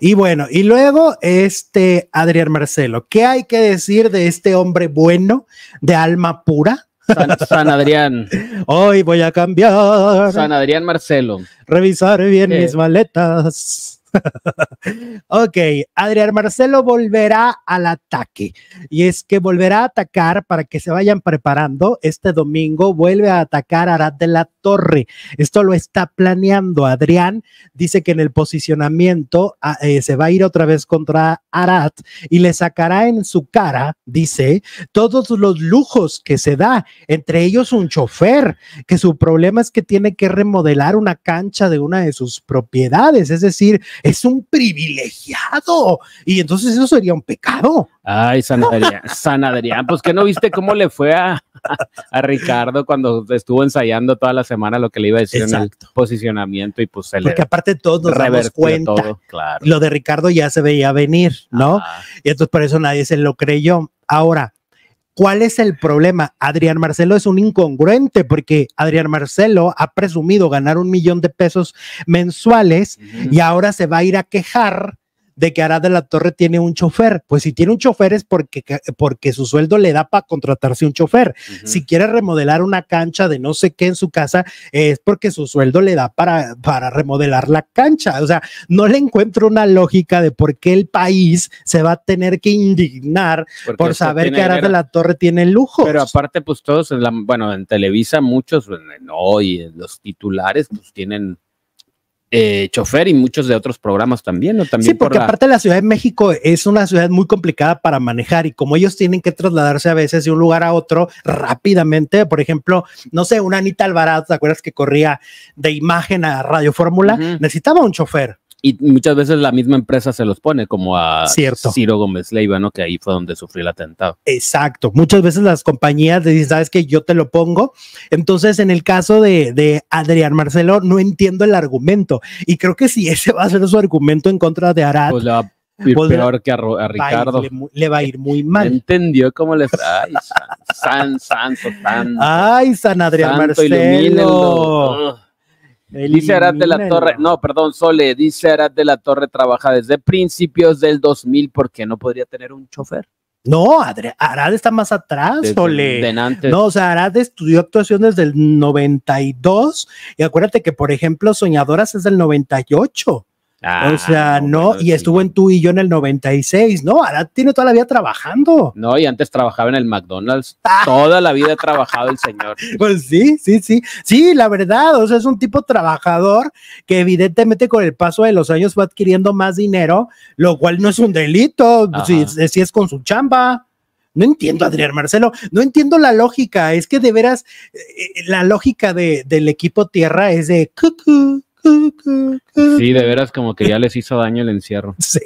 Y bueno, y luego este Adrián Marcelo, ¿qué hay que decir de este hombre bueno, de alma pura? San, Adrián. Hoy voy a cambiar. San Adrián Marcelo. Revisar bien mis maletas. ok, Adrián Marcelo volverá al ataque y es que volverá a atacar para que se vayan preparando. Este domingo vuelve a atacar a Arad de la Torre. Esto lo está planeando Adrián. Dice que en el posicionamiento ah, eh, se va a ir otra vez contra Arad y le sacará en su cara, dice, todos los lujos que se da, entre ellos un chofer, que su problema es que tiene que remodelar una cancha de una de sus propiedades, es decir, es un privilegiado y entonces eso sería un pecado. Ay, San Adrián, San Adrián, pues que no viste cómo le fue a, a Ricardo cuando estuvo ensayando toda la semana lo que le iba a decir en el posicionamiento y pues se Porque aparte todos nos damos cuenta. Lo de Ricardo ya se veía venir, ¿no? Y entonces por eso nadie se lo creyó. Ahora, ¿Cuál es el problema? Adrián Marcelo es un incongruente porque Adrián Marcelo ha presumido ganar un millón de pesos mensuales y ahora se va a ir a quejar de que Arad de la Torre tiene un chofer. Pues si tiene un chofer es porque, porque su sueldo le da para contratarse un chofer. Si quiere remodelar una cancha de no sé qué en su casa, es porque su sueldo le da para, para remodelar la cancha. O sea, no le encuentro una lógica de por qué el país se va a tener que indignar por saber que Arad de la Torre tiene lujo. Pero aparte, pues todos, en la, bueno, en Televisa muchos, no y los titulares, pues tienen eh, chofer y muchos de otros programas también, ¿no? sí, porque aparte la Ciudad de México es una ciudad muy complicada para manejar y como ellos tienen que trasladarse a veces de un lugar a otro rápidamente, por ejemplo, no sé, una Anita Alvarado, ¿te acuerdas que corría de imagen a Radio Fórmula? Necesitaba un chofer y muchas veces la misma empresa se los pone, como a Ciro Gómez Leiva, ¿no? Que ahí fue donde sufrió el atentado. Exacto. Muchas veces las compañías dicen, sabes que yo te lo pongo. Entonces, en el caso de, Adrián Marcelo, no entiendo el argumento. Y creo que si ese va a ser su argumento en contra de Arad. Pues le va a ir pues peor que a, Ricardo. le, va a ir muy mal. Entendió cómo le Ay, san, san, Ay, San Adrián Marcelo. Dice Arad de la Torre, no, perdón, Sole, dice Arad de la Torre trabaja desde principios del 2000 porque no podría tener un chofer. No, Arad está más atrás, Sole. No, o sea, Arad estudió actuación desde el 92 y acuérdate que, por ejemplo, Soñadoras es del 98. Ah, o sea, no, y estuvo en tú y yo en el 96, ¿no? Ahora tiene toda la vida trabajando. No, y antes trabajaba en el McDonald's. Ah. toda la vida ha trabajado el señor. Pues sí, sí, sí. Sí, la verdad, o sea, es un tipo trabajador que evidentemente con el paso de los años fue adquiriendo más dinero, lo cual no es un delito, si, es con su chamba. No entiendo, Adrián Marcelo, no entiendo la lógica. Es que de veras, eh, eh, la lógica del equipo tierra es de cucú Sí, de veras como que ya les hizo daño el encierro. Sí.